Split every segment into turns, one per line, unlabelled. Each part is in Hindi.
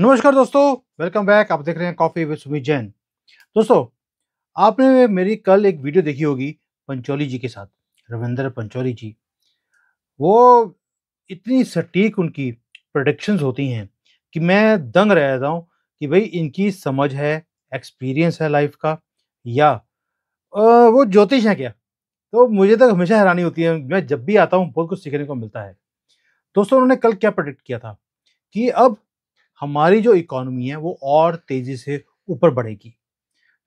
नमस्कार दोस्तों वेलकम बैक आप देख रहे हैं कॉफी विद सुमित जैन दोस्तों आपने मेरी कल एक वीडियो देखी होगी पंचोली जी के साथ रविंद्र पंचोली जी वो इतनी सटीक उनकी प्रोडिक्शंस होती हैं कि मैं दंग रह जाता हूँ कि भाई इनकी समझ है एक्सपीरियंस है लाइफ का या वो ज्योतिष है क्या तो मुझे तो हमेशा हैरानी होती है मैं जब भी आता हूँ बहुत कुछ सीखने को मिलता है दोस्तों उन्होंने कल क्या प्रोडिक्ट किया था कि अब हमारी जो इकोनॉमी है वो और तेज़ी से ऊपर बढ़ेगी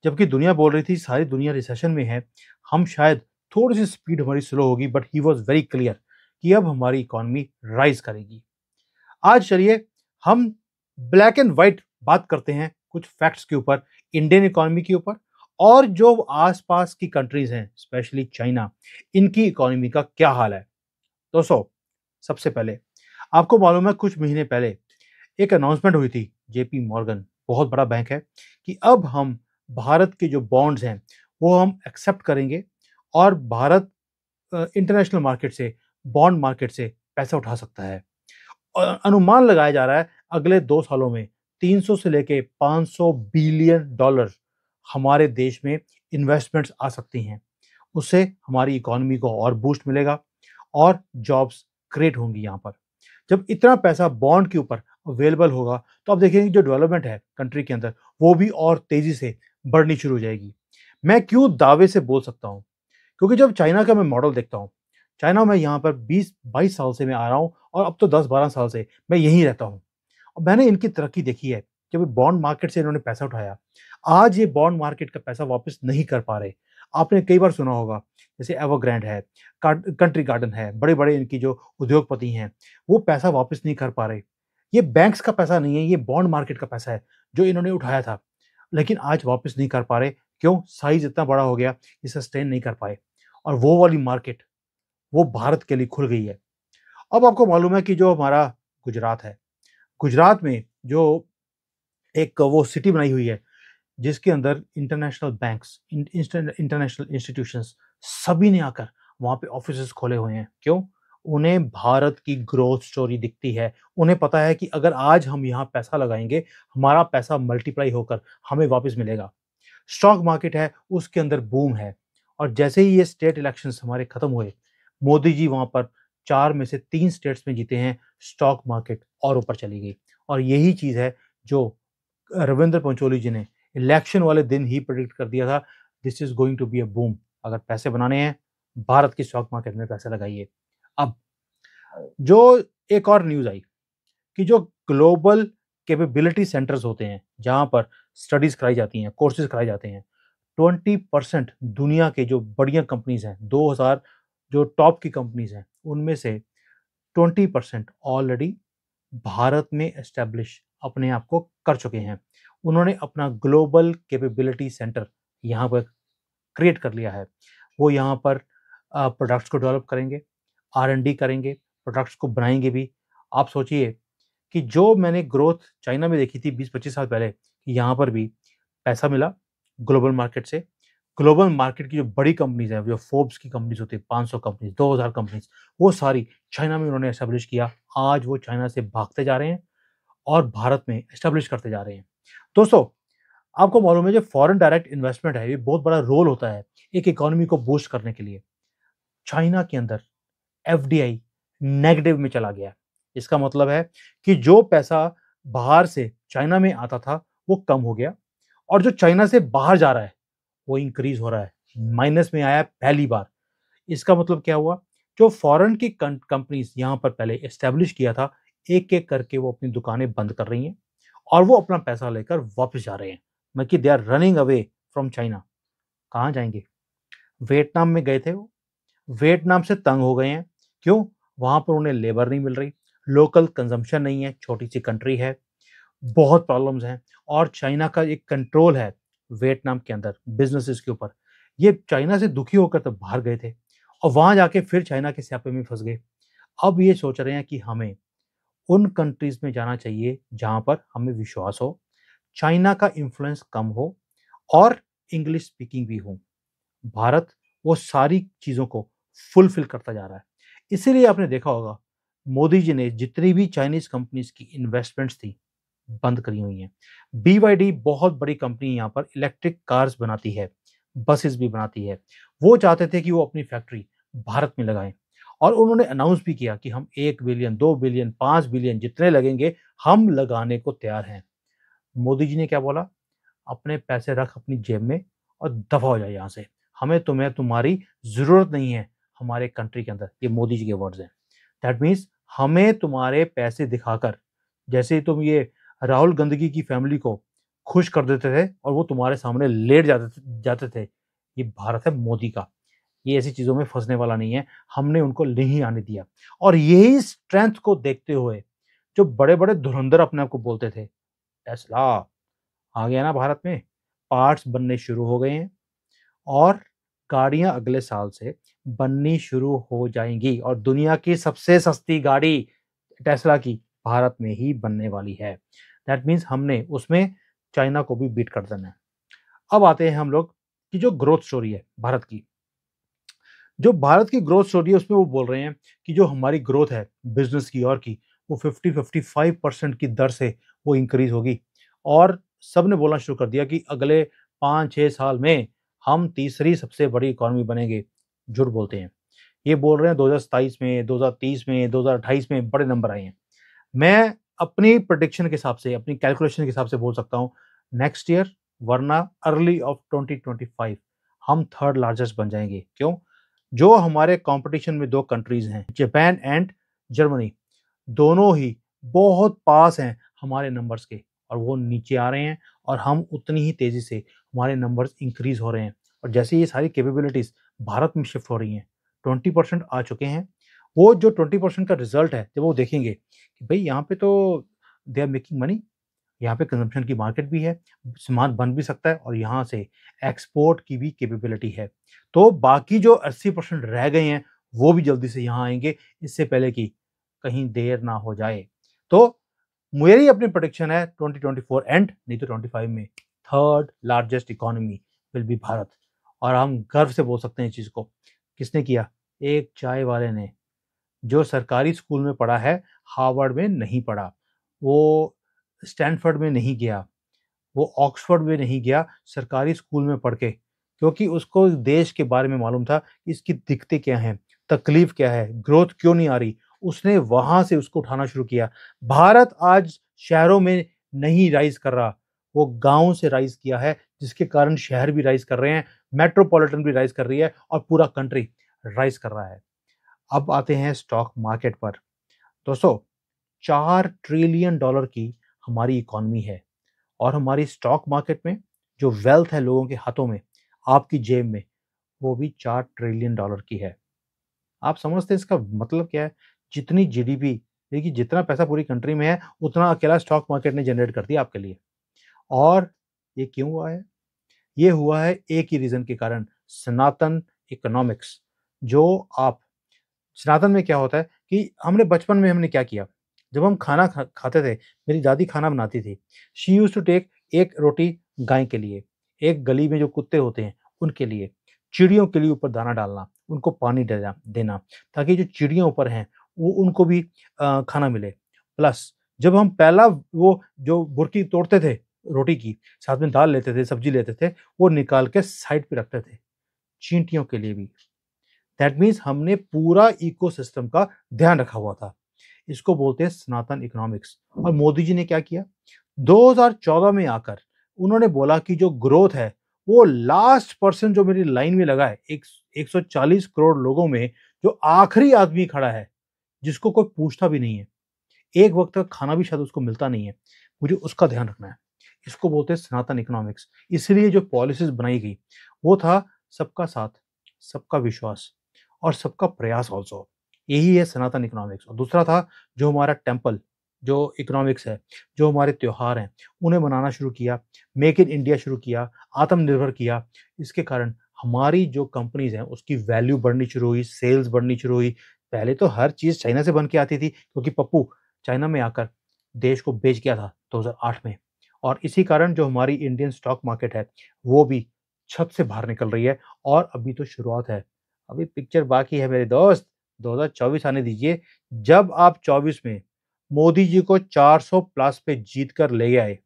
जबकि दुनिया बोल रही थी सारी दुनिया रिसेशन में है हम शायद थोड़ी सी स्पीड हमारी स्लो होगी but he was very clear कि अब हमारी इकोनॉमी राइज करेगी आज चलिए हम ब्लैक एंड वाइट बात करते हैं कुछ फैक्ट्स के ऊपर इंडियन इकोनॉमी के ऊपर और जो आसपास की कंट्रीज हैं स्पेशली चाइना इनकी इकोनॉमी का क्या हाल है दोस्तों सबसे पहले आपको मालूम है कुछ महीने पहले एक अनाउंसमेंट हुई थी जेपी मॉर्गन बहुत बड़ा बैंक है कि अब हम भारत के जो बॉन्ड्स हैं वो हम एक्सेप्ट करेंगे और भारत इंटरनेशनल मार्केट से बॉन्ड मार्केट से पैसा उठा सकता है अनुमान लगाया जा रहा है अगले दो सालों में 300 से लेके 500 बिलियन डॉलर हमारे देश में इन्वेस्टमेंट्स आ सकती हैं उससे हमारी इकोनॉमी को और बूस्ट मिलेगा और जॉब्स क्रिएट होंगी यहाँ पर जब इतना पैसा बॉन्ड के ऊपर अवेलेबल होगा तो आप देखेंगे जो डेवलपमेंट है कंट्री के अंदर वो भी और तेज़ी से बढ़नी शुरू हो जाएगी मैं क्यों दावे से बोल सकता हूँ क्योंकि जब चाइना का मैं मॉडल देखता हूँ चाइना में यहाँ पर 20 22 साल से मैं आ रहा हूँ और अब तो 10 12 साल से मैं यहीं रहता हूँ और मैंने इनकी तरक्की देखी है जब बॉन्ड मार्केट से इन्होंने पैसा उठाया आज ये बॉन्ड मार्केट का पैसा वापस नहीं कर पा रहे आपने कई बार सुना होगा जैसे एवरग्रैंड है कंट्री गार्डन है बड़े बड़े इनकी जो उद्योगपति हैं वो पैसा वापस नहीं कर पा रहे ये बैंक्स का पैसा नहीं है ये बॉन्ड मार्केट का पैसा है जो इन्होंने उठाया था लेकिन आज वापस नहीं कर पा रहे क्यों साइज इतना बड़ा हो गया ये सस्टेन नहीं कर पाए और वो वाली मार्केट वो भारत के लिए खुल गई है अब आपको मालूम है कि जो हमारा गुजरात है गुजरात में जो एक वो सिटी बनाई हुई है जिसके अंदर इंटरनेशनल बैंक्स इंटरनेशनल इंस्टीट्यूशंस सभी ने आकर वहाँ पे ऑफिस खोले हुए हैं क्यों उन्हें भारत की ग्रोथ स्टोरी दिखती है उन्हें पता है कि अगर आज हम यहाँ पैसा लगाएंगे हमारा पैसा मल्टीप्लाई होकर हमें वापस मिलेगा स्टॉक मार्केट है उसके अंदर बूम है और जैसे ही ये स्टेट इलेक्शंस हमारे ख़त्म हुए मोदी जी वहाँ पर चार में से तीन स्टेट्स में जीते हैं स्टॉक मार्केट और ऊपर चली गई और यही चीज़ है जो रविंद्र पंचोली जी ने इलेक्शन वाले दिन ही प्रडिक्ट कर दिया था this is going to be a boom अगर पैसे बनाने हैं भारत की स्टॉक मार्केट में पैसे लगाइए जो एक और न्यूज़ आई कि जो ग्लोबल कैपेबिलिटी सेंटर्स होते हैं जहाँ पर स्टडीज़ कराई जाती हैं कोर्सेज कराए जाते हैं ट्वेंटी परसेंट दुनिया के जो बढ़िया कंपनीज हैं दो हज़ार जो टॉप की कंपनीज हैं उनमें से ट्वेंटी परसेंट ऑलरेडी भारत में एस्टेब्लिश अपने आप को कर चुके हैं उन्होंने अपना ग्लोबल कैपेबिलिटी सेंटर यहाँ पर क्रिएट कर लिया है वो यहाँ पर प्रोडक्ट्स को डेवलप करेंगे आर डी करेंगे प्रोडक्ट्स को बनाएंगे भी आप सोचिए कि जो मैंने ग्रोथ चाइना में देखी थी बीस पच्चीस साल पहले यहाँ पर भी पैसा मिला ग्लोबल मार्केट से ग्लोबल मार्केट की जो बड़ी कंपनीज हैं जो फोर्ब्स की कंपनीज होती है पाँच सौ कंपनीज दो हज़ार कंपनीज वो सारी चाइना में उन्होंने इस्टेब्लिश किया आज वो चाइना से भागते जा रहे हैं और भारत में इस्टेब्लिश करते जा रहे हैं दोस्तों आपको मालूम है जो फॉरेन डायरेक्ट इन्वेस्टमेंट है ये बहुत बड़ा रोल होता है एक इकोनॉमी को बूस्ट करने के लिए चाइना के अंदर एफ नेगेटिव में चला गया इसका मतलब है कि जो पैसा बाहर से चाइना में आता था वो कम हो गया और जो चाइना से बाहर जा रहा है वो इंक्रीज हो रहा है माइनस में आया पहली बार इसका मतलब क्या हुआ जो फॉरेन की कंपनीज यहाँ पर पहले इस्टेब्लिश किया था एक एक करके वो अपनी दुकानें बंद कर रही हैं और वो अपना पैसा लेकर वापस जा रहे हैं मतलब कि they are running away from China कहाँ जाएंगे वियतनाम में गए थे वो वियतनाम से तंग हो गए हैं क्यों वहाँ पर उन्हें लेबर नहीं मिल रही लोकल कंजम्पशन नहीं है छोटी सी कंट्री है बहुत प्रॉब्लम्स हैं और चाइना का एक कंट्रोल है वियतनाम के अंदर बिजनेसिस के ऊपर ये चाइना से दुखी होकर तब तो बाहर गए थे और वहाँ जाके फिर चाइना के स्यापे में फंस गए अब ये सोच रहे हैं कि हमें उन कंट्रीज़ में जाना चाहिए जहाँ पर हमें विश्वास हो चाइना का इन्फ्लुएंस कम हो और इंग्लिश स्पीकिंग भी हो भारत वो सारी चीज़ों को फुलफिल करता जा रहा है इसीलिए आपने देखा होगा मोदी जी ने जितनी भी चाइनीज कंपनीज की इन्वेस्टमेंट्स थी बंद करी हुई हैं बीवाईडी बहुत बड़ी कंपनी यहाँ पर इलेक्ट्रिक कार्स बनाती है बसेस भी बनाती है वो चाहते थे कि वो अपनी फैक्ट्री भारत में लगाएं और उन्होंने अनाउंस भी किया कि हम एक बिलियन दो बिलियन पाँच बिलियन जितने लगेंगे हम लगाने को तैयार हैं मोदी जी ने क्या बोला अपने पैसे रख अपनी जेब में और दफा हो जाए यहाँ से हमें तुम्हें तुम्हारी ज़रूरत नहीं है हमारे कंट्री के अंदर ये मोदी जी के वर्ड्स हैं दैट मीन्स हमें तुम्हारे पैसे दिखाकर जैसे तुम ये राहुल गंदगी की फैमिली को खुश कर देते थे और वो तुम्हारे सामने लेट जाते जाते थे ये भारत है मोदी का ये ऐसी चीज़ों में फंसने वाला नहीं है हमने उनको नहीं आने दिया और यही स्ट्रेंथ को देखते हुए जो बड़े बड़े धुरंधर अपने आप को बोलते थे टेस्ला आ गया ना भारत में पार्ट्स बनने शुरू हो गए हैं और गाड़ियां अगले साल से बननी शुरू हो जाएंगी और दुनिया की सबसे सस्ती गाड़ी टेस्ला की भारत में ही बनने वाली है दैट मीन्स हमने उसमें चाइना को भी बीट कर देना है अब आते हैं हम लोग कि जो ग्रोथ स्टोरी है भारत की जो भारत की ग्रोथ स्टोरी है उसमें वो बोल रहे हैं कि जो हमारी ग्रोथ है बिजनेस की और की वो 50 55 परसेंट की दर से वो इंक्रीज होगी और सब ने बोलना शुरू कर दिया कि अगले पाँच छः साल में हम तीसरी सबसे बड़ी इकॉनमी बनेंगे झूठ बोलते हैं ये बोल रहे हैं दो में दो में दो में बड़े नंबर आए हैं मैं अपनी प्रडिक्शन के हिसाब से अपनी कैलकुलेशन के हिसाब से बोल सकता हूँ नेक्स्ट ईयर वरना अर्ली ऑफ 2025 हम थर्ड लार्जेस्ट बन जाएंगे क्यों जो हमारे कंपटीशन में दो कंट्रीज हैं जापान एंड जर्मनी दोनों ही बहुत पास हैं हमारे नंबर्स के और वो नीचे आ रहे हैं और हम उतनी ही तेज़ी से हमारे नंबर्स इंक्रीज हो रहे हैं और जैसे ये सारी कैपेबिलिटीज़ भारत में शिफ्ट हो रही हैं ट्वेंटी परसेंट आ चुके हैं वो जो ट्वेंटी परसेंट का रिजल्ट है जब वो देखेंगे कि भाई यहाँ पे तो दे आर मेकिंग मनी यहाँ पे कंजम्पशन की मार्केट भी है सामान बन भी सकता है और यहाँ से एक्सपोर्ट की भी कैपेबिलिटी है तो बाकी जो अस्सी परसेंट रह गए हैं वो भी जल्दी से यहाँ आएंगे इससे पहले कि कहीं देर ना हो जाए तो मेरी अपनी प्रोडिक्शन है 2024 एंड नहीं तो 25 में third largest economy will be Bharat और हम गर्व से बोल सकते हैं इस चीज़ को किसने किया एक चाय वाले ने जो सरकारी स्कूल में पढ़ा है हार्वर्ड में नहीं पढ़ा वो स्टैनफर्ड में नहीं गया वो ऑक्सफर्ड में नहीं गया सरकारी स्कूल में पढ़ के क्योंकि उसको देश के बारे में मालूम था इसकी दिक्कतें क्या हैं तकलीफ क्या है ग्रोथ क्यों नहीं आ रही उसने वहां से उसको उठाना शुरू किया भारत आज शहरों में नहीं राइज कर रहा वो गाँव से राइज किया है जिसके कारण शहर भी राइज कर रहे हैं मेट्रोपॉलिटन भी राइज कर रही है और पूरा कंट्री राइज कर रहा है अब आते हैं स्टॉक मार्केट पर दोस्तों चार ट्रिलियन डॉलर की हमारी इकोनॉमी है और हमारी स्टॉक मार्केट में जो वेल्थ है लोगों के हाथों में आपकी जेब में वो भी चार ट्रिलियन डॉलर की है आप समझते हैं इसका मतलब क्या है जितनी जीडीपी डी पी जितना पैसा पूरी कंट्री में है उतना अकेला स्टॉक मार्केट ने जनरेट कर दिया आपके लिए और ये क्यों हुआ है ये हुआ है एक ही रीज़न के कारण सनातन इकोनॉमिक्स जो आप सनातन में क्या होता है कि हमने बचपन में हमने क्या किया जब हम खाना खा, खाते थे मेरी दादी खाना बनाती थी शी यूज़ टू टेक एक रोटी गाय के लिए एक गली में जो कुत्ते होते हैं उनके लिए चिड़ियों के लिए ऊपर दाना डालना उनको पानी देना देना ताकि जो चिड़ियों ऊपर हैं वो उनको भी खाना मिले प्लस जब हम पहला वो जो बुरकी तोड़ते थे रोटी की साथ में दाल लेते थे सब्जी लेते थे वो निकाल के साइड पे रखते थे चींटियों के लिए भी दैट मीन्स हमने पूरा इकोसिस्टम का ध्यान रखा हुआ था इसको बोलते हैं सनातन इकोनॉमिक्स और मोदी जी ने क्या किया 2014 में आकर उन्होंने बोला कि जो ग्रोथ है वो लास्ट पर्सन जो मेरी लाइन में लगा है एक 140 करोड़ लोगों में जो आखिरी आदमी खड़ा है जिसको कोई पूछता भी नहीं है एक वक्त का खाना भी शायद उसको मिलता नहीं है मुझे उसका ध्यान रखना है इसको बोलते हैं सनातन इकोनॉमिक्स इसलिए जो पॉलिसीज बनाई गई वो था सबका साथ सबका विश्वास और सबका प्रयास ऑल्सो यही है सनातन इकोनॉमिक्स और दूसरा था जो हमारा टेम्पल जो इकोनॉमिक्स है जो हमारे त्यौहार हैं उन्हें मनाना शुरू किया मेक इन इंडिया शुरू किया आत्मनिर्भर किया इसके कारण हमारी जो कंपनीज हैं उसकी वैल्यू बढ़नी शुरू हुई सेल्स बढ़नी शुरू हुई पहले तो हर चीज़ चाइना से बन के आती थी क्योंकि पप्पू चाइना में आकर देश को बेच गया था 2008 में और इसी कारण जो हमारी इंडियन स्टॉक मार्केट है वो भी छत से बाहर निकल रही है और अभी तो शुरुआत है अभी पिक्चर बाकी है मेरे दोस्त 2024 आने दीजिए जब आप 24 में मोदी जी को 400 प्लस पे जीत कर ले आए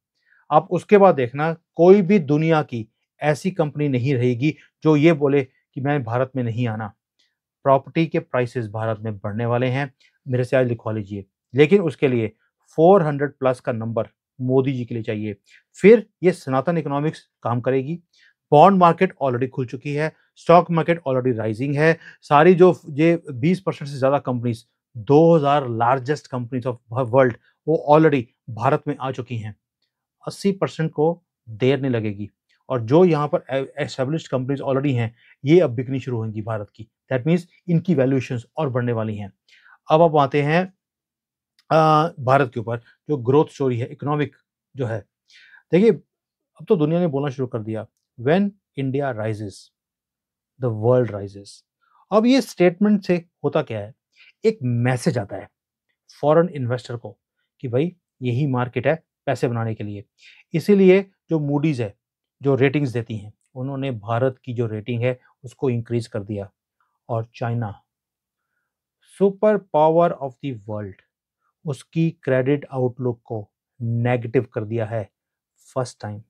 आप उसके बाद देखना कोई भी दुनिया की ऐसी कंपनी नहीं रहेगी जो ये बोले कि मैं भारत में नहीं आना प्रॉपर्टी के प्राइसेस भारत में बढ़ने वाले हैं मेरे से आज लिखवा लीजिए लेकिन उसके लिए 400 प्लस का नंबर मोदी जी के लिए चाहिए फिर ये सनातन इकोनॉमिक्स काम करेगी बॉन्ड मार्केट ऑलरेडी खुल चुकी है स्टॉक मार्केट ऑलरेडी राइजिंग है सारी जो ये 20 परसेंट से ज़्यादा companies 2000 largest companies of world वो ऑलरेडी भारत में आ चुकी हैं 80 परसेंट को देर नहीं लगेगी और जो यहाँ पर एस्टेब्लिश कंपनीज ऑलरेडी हैं ये अब बिकनी शुरू होंगी भारत की दैट मीन्स इनकी वैल्यूएशन और बढ़ने वाली हैं अब आप आते हैं भारत के ऊपर जो ग्रोथ स्टोरी है इकोनॉमिक जो है देखिए अब तो दुनिया ने बोलना शुरू कर दिया when India rises the world rises अब ये स्टेटमेंट से होता क्या है एक मैसेज आता है फॉरेन इन्वेस्टर को कि भाई यही मार्केट है पैसे बनाने के लिए इसीलिए जो मूडीज़ है जो रेटिंग्स देती हैं उन्होंने भारत की जो रेटिंग है उसको इंक्रीज कर दिया और China super power of the world उसकी क्रेडिट आउटलुक को नेगेटिव कर दिया है फर्स्ट टाइम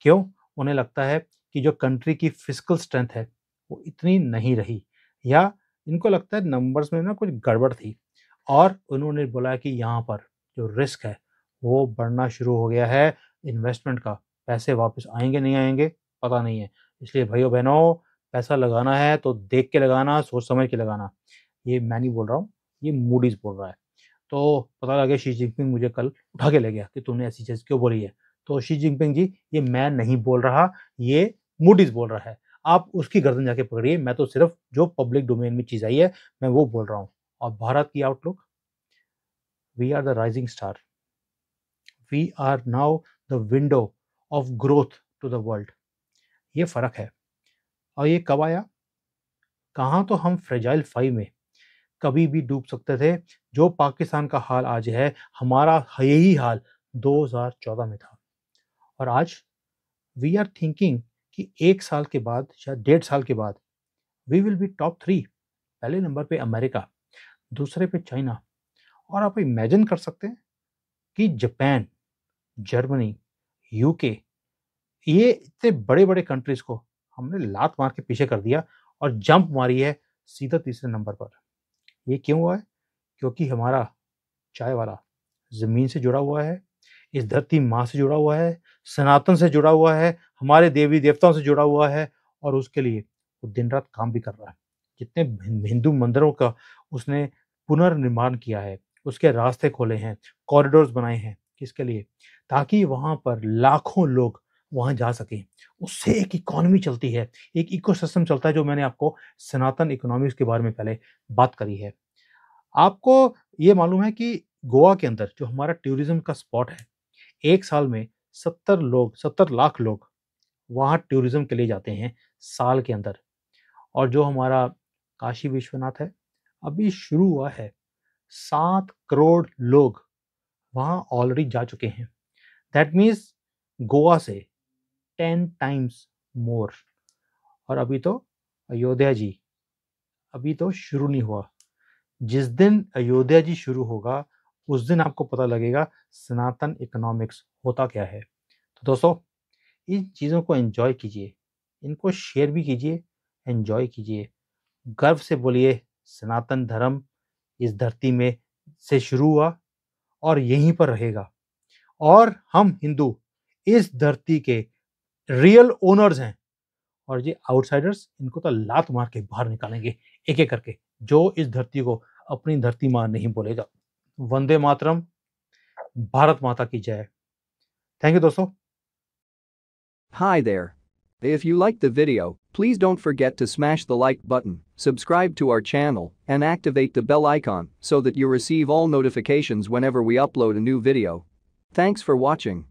क्यों उन्हें लगता है कि जो कंट्री की फिजिकल स्ट्रेंथ है वो इतनी नहीं रही या इनको लगता है नंबर्स में ना कुछ गड़बड़ थी और उन्होंने बोला कि यहाँ पर जो रिस्क है वो बढ़ना शुरू हो गया है इन्वेस्टमेंट का पैसे वापस आएंगे नहीं आएंगे पता नहीं है इसलिए भाइयों बहनों पैसा लगाना है तो देख के लगाना सोच समझ के लगाना ये मैं नहीं बोल रहा हूँ ये मूडीज बोल रहा है तो पता लगे शी जिनपिंग मुझे कल उठा के ले गया कि तुमने ऐसी चीज़ क्यों बोली है तो शी जिनपिंग जी ये मैं नहीं बोल रहा ये मूडीज बोल रहा है आप उसकी गर्दन जाके पकड़िए मैं तो सिर्फ जो पब्लिक डोमेन में चीज़ आई है मैं वो बोल रहा हूँ और भारत की outlook we are the rising star we are now the window of growth to the world ये फ़र्क है और ये कब आया कहाँ तो हम फ्रेजाइल फाइव में कभी भी डूब सकते थे जो पाकिस्तान का हाल आज है हमारा यही हाल 2014 में था और आज वी आर थिंकिंग कि एक साल के बाद या डेढ़ साल के बाद we will be top three पहले नंबर पे अमेरिका दूसरे पे चाइना और आप इमेजिन कर सकते हैं कि जापान जर्मनी यूके ये इतने बड़े बड़े कंट्रीज़ को हमने लात मार के पीछे कर दिया और जंप मारी है सीधा तीसरे नंबर पर ये क्यों हुआ है क्योंकि हमारा चाय वाला ज़मीन से जुड़ा हुआ है इस धरती माँ से जुड़ा हुआ है सनातन से जुड़ा हुआ है हमारे देवी देवताओं से जुड़ा हुआ है और उसके लिए वो दिन रात काम भी कर रहा है जितने हिंदू मंदिरों का उसने पुनर्निर्माण किया है उसके रास्ते खोले हैं कॉरिडोर्स बनाए हैं किसके लिए ताकि वहाँ पर लाखों लोग वहाँ जा सकें उससे एक इकोनॉमी चलती है एक इकोसिस्टम चलता है जो मैंने आपको सनातन इकोनॉमिक्स के बारे में पहले बात करी है आपको ये मालूम है कि गोवा के अंदर जो हमारा टूरिज्म का स्पॉट है एक साल में सत्तर लोग सत्तर लाख लोग वहाँ टूरिज़्म के लिए जाते हैं साल के अंदर और जो हमारा काशी विश्वनाथ है अभी शुरू हुआ है सात करोड़ लोग वहाँ ऑलरेडी जा चुके हैं दैट मीन्स गोवा से टेन टाइम्स मोर और अभी तो अयोध्या जी अभी तो शुरू नहीं हुआ जिस दिन अयोध्या जी शुरू होगा उस दिन आपको पता लगेगा सनातन इकोनॉमिक्स होता क्या है तो दोस्तों इन चीज़ों को एंजॉय कीजिए इनको शेयर भी कीजिए एंजॉय कीजिए गर्व से बोलिए सनातन धर्म इस धरती में से शुरू हुआ और यहीं पर रहेगा और हम हिंदू इस धरती के रियल ओनर्स हैं और ये आउटसाइडर्स इनको तो लात मार के बाहर निकालेंगे एक एक करके जो इस धरती को अपनी धरती मां नहीं बोलेगा वंदे मातरम भारत माता की जय थैंक यू दोस्तों Hi there. If you liked the video, please don't forget to smash the like button, subscribe to our channel, and activate the bell icon so that you receive all notifications whenever we upload a new video. Thanks for watching.